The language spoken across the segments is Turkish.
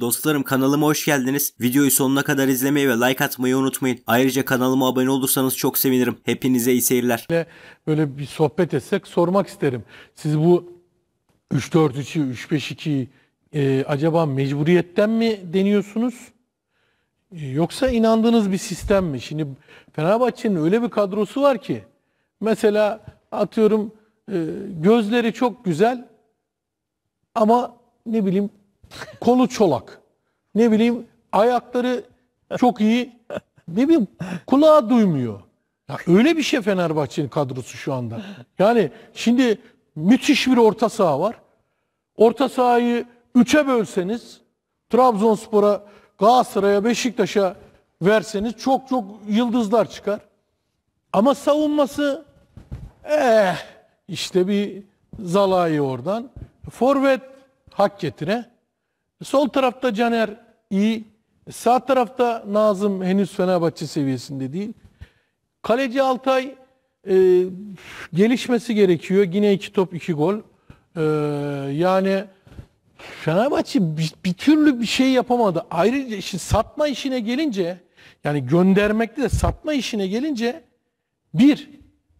Dostlarım kanalıma hoş geldiniz. Videoyu sonuna kadar izlemeyi ve like atmayı unutmayın. Ayrıca kanalıma abone olursanız çok sevinirim. Hepinize iyi seyirler. Böyle bir sohbet etsek sormak isterim. Siz bu 3-4-3'ü, 3-5-2'yi e, acaba mecburiyetten mi deniyorsunuz? E, yoksa inandığınız bir sistem mi? Şimdi Fenerbahçe'nin öyle bir kadrosu var ki. Mesela atıyorum e, gözleri çok güzel ama ne bileyim kolu çolak. Ne bileyim ayakları çok iyi. Ne bileyim kulağı duymuyor. Ya öyle bir şey Fenerbahçe'nin kadrosu şu anda. Yani şimdi müthiş bir orta saha var. Orta sahayı üçe bölseniz Trabzonspor'a, Galatasaray'a, Beşiktaş'a verseniz çok çok yıldızlar çıkar. Ama savunması eh işte bir zalayı oradan. Forvet hak getire. Sol tarafta Caner iyi. Sağ tarafta Nazım henüz Fenerbahçe seviyesinde değil. Kaleci Altay e, gelişmesi gerekiyor. Yine iki top iki gol. E, yani Fenerbahçe bir, bir türlü bir şey yapamadı. Ayrıca işi satma işine gelince yani göndermekte de satma işine gelince bir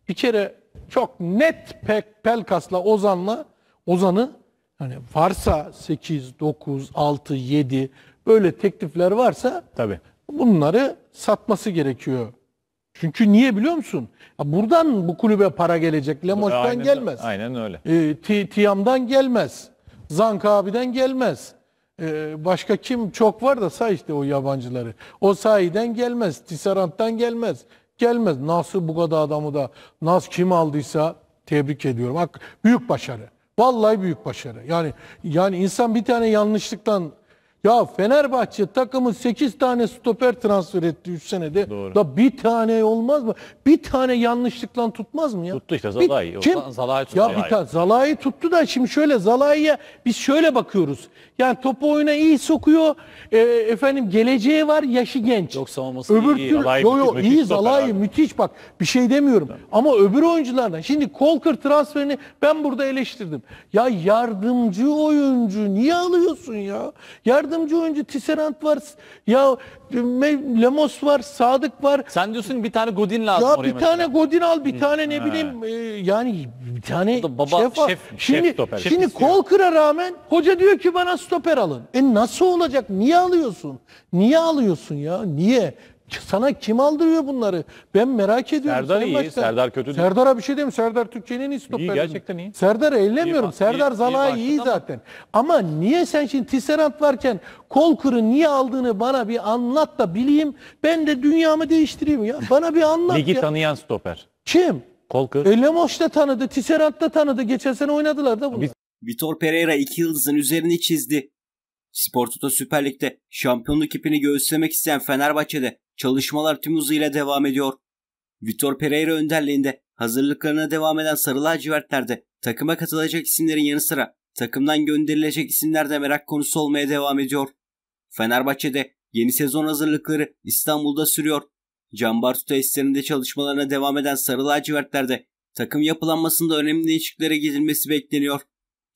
bir kere çok net pek Pelkas'la Ozan'la Ozan'ı Hani varsa 8, 9, 6, 7 böyle teklifler varsa tabii bunları satması gerekiyor. Çünkü niye biliyor musun? Ya buradan bu kulübe para gelecek. Lemoş'tan aynen, gelmez. Aynen öyle. E, ee, Tiyam'dan gelmez. Zanka abiden gelmez. E, başka kim çok var da say işte o yabancıları. O sahiden gelmez. Tisarant'tan gelmez. Gelmez. Nasıl bu kadar adamı da Nas kim aldıysa tebrik ediyorum. Hak, büyük başarı. Vallahi büyük başarı. Yani yani insan bir tane yanlışlıktan ya Fenerbahçe takımı 8 tane stoper transfer etti 3 senede. Doğru. Da bir tane olmaz mı? Bir tane yanlışlıkla tutmaz mı ya? Tuttu işte Zalai. kim? Zalai tuttu. Ya bir tane Zalai tuttu da şimdi şöyle Zalai'ye biz şöyle bakıyoruz. Yani topu oyuna iyi sokuyor. E, efendim geleceği var, yaşı genç. Yok savunması öbür iyi. Tür, Zalai, yo, yo, iyi Zalai müthiş bak. Bir şey demiyorum. Yani. Ama öbür oyunculardan şimdi Kolker transferini ben burada eleştirdim. Ya yardımcı oyuncu niye alıyorsun ya? Yardım yardımcı oyuncu Tisserand var. Ya e, Lemos var, Sadık var. Sen diyorsun bir tane Godin lazım ya oraya. bir mesela. tane Godin al, bir tane ne bileyim e, yani bir tane baba, şef, al. şef Şimdi, şef şimdi kol kıra rağmen hoca diyor ki bana stoper alın. E nasıl olacak? Niye alıyorsun? Niye alıyorsun ya? Niye? Sana kim aldırıyor bunları? Ben merak ediyorum. Serdar Sayın iyi, Başkan. Serdar kötü değil. Serdar'a bir şey diyeyim. Serdar Türkçe'nin iyi stoperi. gerçekten iyi. Serdar eğlenmiyorum. Serdar Zala iyi, iyi, zaten. Ama. niye sen şimdi Tisserant varken Kolkır'ı niye aldığını bana bir anlat da bileyim. Ben de dünyamı değiştireyim ya. Bana bir anlat Ligi ya. tanıyan stoper. Kim? Kolkır. E, Lemos da tanıdı, Tisserant da tanıdı. Geçen sene oynadılar da bunu. Biz... Vitor Pereira iki yıldızın üzerini çizdi. Spor Toto Süper Lig'de şampiyonluk ipini göğüslemek isteyen Fenerbahçe'de Çalışmalar tüm hızıyla devam ediyor. Vitor Pereira önderliğinde hazırlıklarına devam eden Sarı Lacivertler'de takıma katılacak isimlerin yanı sıra takımdan gönderilecek isimler de merak konusu olmaya devam ediyor. Fenerbahçe'de yeni sezon hazırlıkları İstanbul'da sürüyor. Canbartu tesislerinde çalışmalarına devam eden Sarı Lacivertler'de takım yapılanmasında önemli değişikliklere gidilmesi bekleniyor.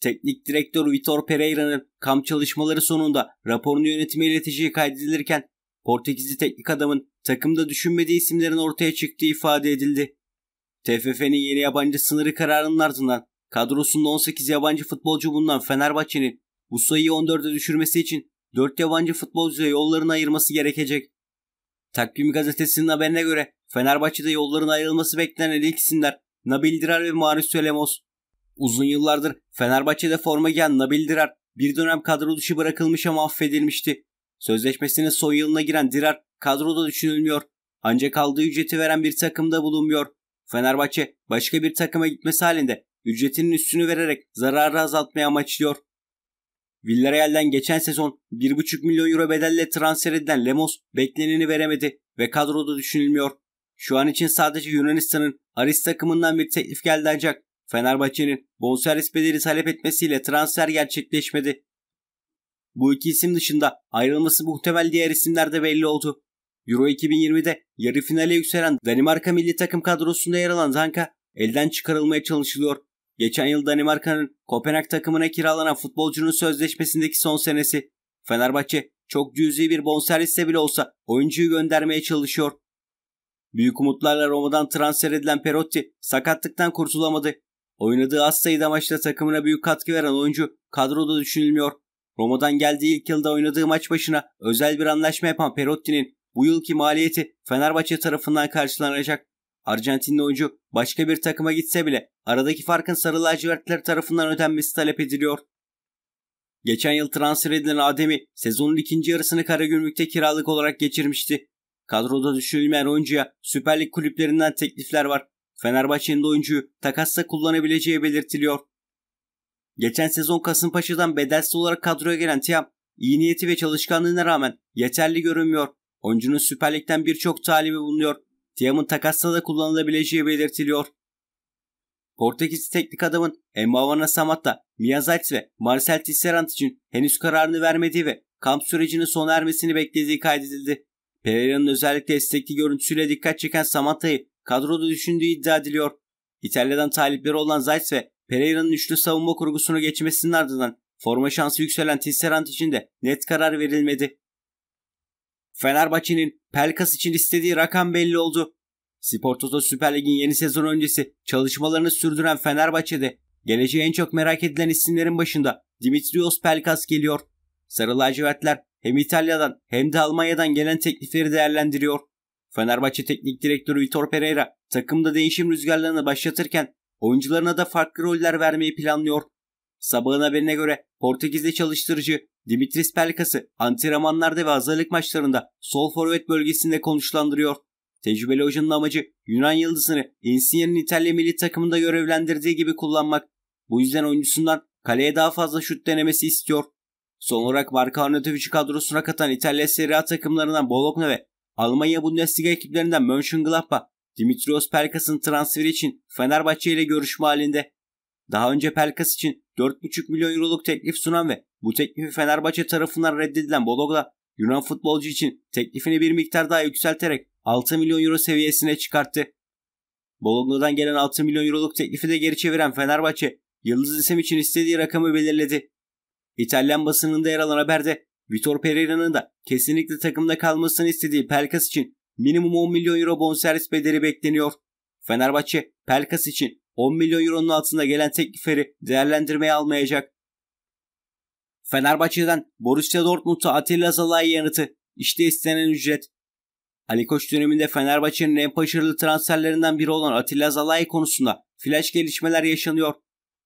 Teknik direktör Vitor Pereira'nın kamp çalışmaları sonunda raporunu yönetime ileteceği kaydedilirken Portekizli teknik adamın takımda düşünmediği isimlerin ortaya çıktığı ifade edildi. TFF'nin yeni yabancı sınırı kararının ardından kadrosunda 18 yabancı futbolcu bulunan Fenerbahçe'nin bu sayıyı 14'e düşürmesi için 4 yabancı futbolcuya yollarını ayırması gerekecek. Takvim gazetesinin haberine göre Fenerbahçe'de yollarını ayrılması beklenen ilk isimler Nabil Dirar ve Mauricio Lemos. Uzun yıllardır Fenerbahçe'de forma giyen Nabil Dirar bir dönem kadro dışı bırakılmış ama affedilmişti. Sözleşmesinin son yılına giren Dirar kadroda düşünülmüyor. Ancak aldığı ücreti veren bir takımda bulunmuyor. Fenerbahçe başka bir takıma gitmesi halinde ücretinin üstünü vererek zararı azaltmaya amaçlıyor. Villarreal'den geçen sezon 1,5 milyon euro bedelle transfer edilen Lemos bekleneni veremedi ve kadroda düşünülmüyor. Şu an için sadece Yunanistan'ın Aris takımından bir teklif geldi ancak Fenerbahçe'nin bonservis bedeli talep etmesiyle transfer gerçekleşmedi. Bu iki isim dışında ayrılması muhtemel diğer isimler de belli oldu. Euro 2020'de yarı finale yükselen Danimarka milli takım kadrosunda yer alan Zanka elden çıkarılmaya çalışılıyor. Geçen yıl Danimarka'nın Kopenhag takımına kiralanan futbolcunun sözleşmesindeki son senesi. Fenerbahçe çok cüzi bir bonservisle bile olsa oyuncuyu göndermeye çalışıyor. Büyük umutlarla Roma'dan transfer edilen Perotti sakatlıktan kurtulamadı. Oynadığı az sayıda maçta takımına büyük katkı veren oyuncu kadroda düşünülmüyor. Roma'dan geldiği ilk yılda oynadığı maç başına özel bir anlaşma yapan Perotti'nin bu yılki maliyeti Fenerbahçe tarafından karşılanacak. Arjantinli oyuncu başka bir takıma gitse bile aradaki farkın sarı lacivertler tarafından ödenmesi talep ediliyor. Geçen yıl transfer edilen Adem'i sezonun ikinci yarısını Karagümrük'te kiralık olarak geçirmişti. Kadroda düşünülmeyen oyuncuya Süper Lig kulüplerinden teklifler var. Fenerbahçe'nin de oyuncuyu takasla kullanabileceği belirtiliyor. Geçen sezon Kasımpaşa'dan bedelsiz olarak kadroya gelen Tiam, iyi niyeti ve çalışkanlığına rağmen yeterli görünmüyor. Oyuncunun Süper Lig'den birçok talibi bulunuyor. Tiam'ın takasla da kullanılabileceği belirtiliyor. Portekizli teknik adamın Emmavana Samatta, Miyazait ve Marcel Tisserand için henüz kararını vermediği ve kamp sürecinin sona ermesini beklediği kaydedildi. Pereira'nın özellikle istekli görüntüsüyle dikkat çeken Samatta'yı kadroda düşündüğü iddia ediliyor. İtalya'dan talipleri olan Zayt ve Pereira'nın üçlü savunma kurgusuna geçmesinin ardından forma şansı yükselen Tisserand için de net karar verilmedi. Fenerbahçe'nin Pelkas için istediği rakam belli oldu. Spor Toto Süper Lig'in yeni sezon öncesi çalışmalarını sürdüren Fenerbahçe'de geleceği en çok merak edilen isimlerin başında Dimitrios Pelkas geliyor. Sarı lacivertler hem İtalya'dan hem de Almanya'dan gelen teklifleri değerlendiriyor. Fenerbahçe Teknik Direktörü Vitor Pereira takımda değişim rüzgarlarını başlatırken Oyuncularına da farklı roller vermeyi planlıyor. Sabahın haberine göre Portekizli çalıştırıcı Dimitris Pelkas'ı antrenmanlarda ve hazırlık maçlarında sol forvet bölgesinde konuşlandırıyor. Tecrübeli hocanın amacı Yunan yıldızını Insigne'nin İtalya milli takımında görevlendirdiği gibi kullanmak. Bu yüzden oyuncusundan kaleye daha fazla şut denemesi istiyor. Son olarak Marko Arnautovic'i kadrosuna katan İtalya Serie A takımlarından Bologna ve Almanya Bundesliga ekiplerinden Mönchengladbach Dimitrios Pelkas'ın transferi için Fenerbahçe ile görüşme halinde. Daha önce Pelkas için 4,5 milyon euroluk teklif sunan ve bu teklifi Fenerbahçe tarafından reddedilen Bologna, Yunan futbolcu için teklifini bir miktar daha yükselterek 6 milyon euro seviyesine çıkarttı. Bologna'dan gelen 6 milyon euroluk teklifi de geri çeviren Fenerbahçe, Yıldız isim için istediği rakamı belirledi. İtalyan basınında yer alan haberde Vitor Pereira'nın da kesinlikle takımda kalmasını istediği Pelkas için minimum 10 milyon euro bonservis bedeli bekleniyor. Fenerbahçe Pelkas için 10 milyon euronun altında gelen teklifleri değerlendirmeye almayacak. Fenerbahçe'den Borussia Dortmund'a Atilla Zalay yanıtı. İşte istenen ücret. Ali Koç döneminde Fenerbahçe'nin en başarılı transferlerinden biri olan Atilla Zalay konusunda flash gelişmeler yaşanıyor.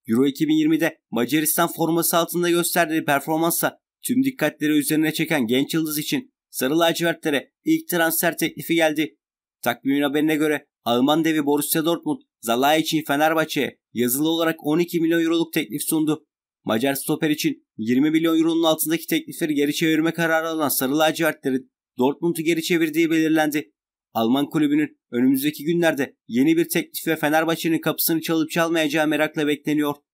Euro 2020'de Macaristan forması altında gösterdiği performansa tüm dikkatleri üzerine çeken genç yıldız için Sarı lacivertlere ilk transfer teklifi geldi. Takvimin haberine göre Alman devi Borussia Dortmund Zalay için Fenerbahçe'ye yazılı olarak 12 milyon euroluk teklif sundu. Macar stoper için 20 milyon euronun altındaki teklifleri geri çevirme kararı alan Sarı Lacivertlerin Dortmund'u geri çevirdiği belirlendi. Alman kulübünün önümüzdeki günlerde yeni bir teklif ve Fenerbahçe'nin kapısını çalıp çalmayacağı merakla bekleniyor.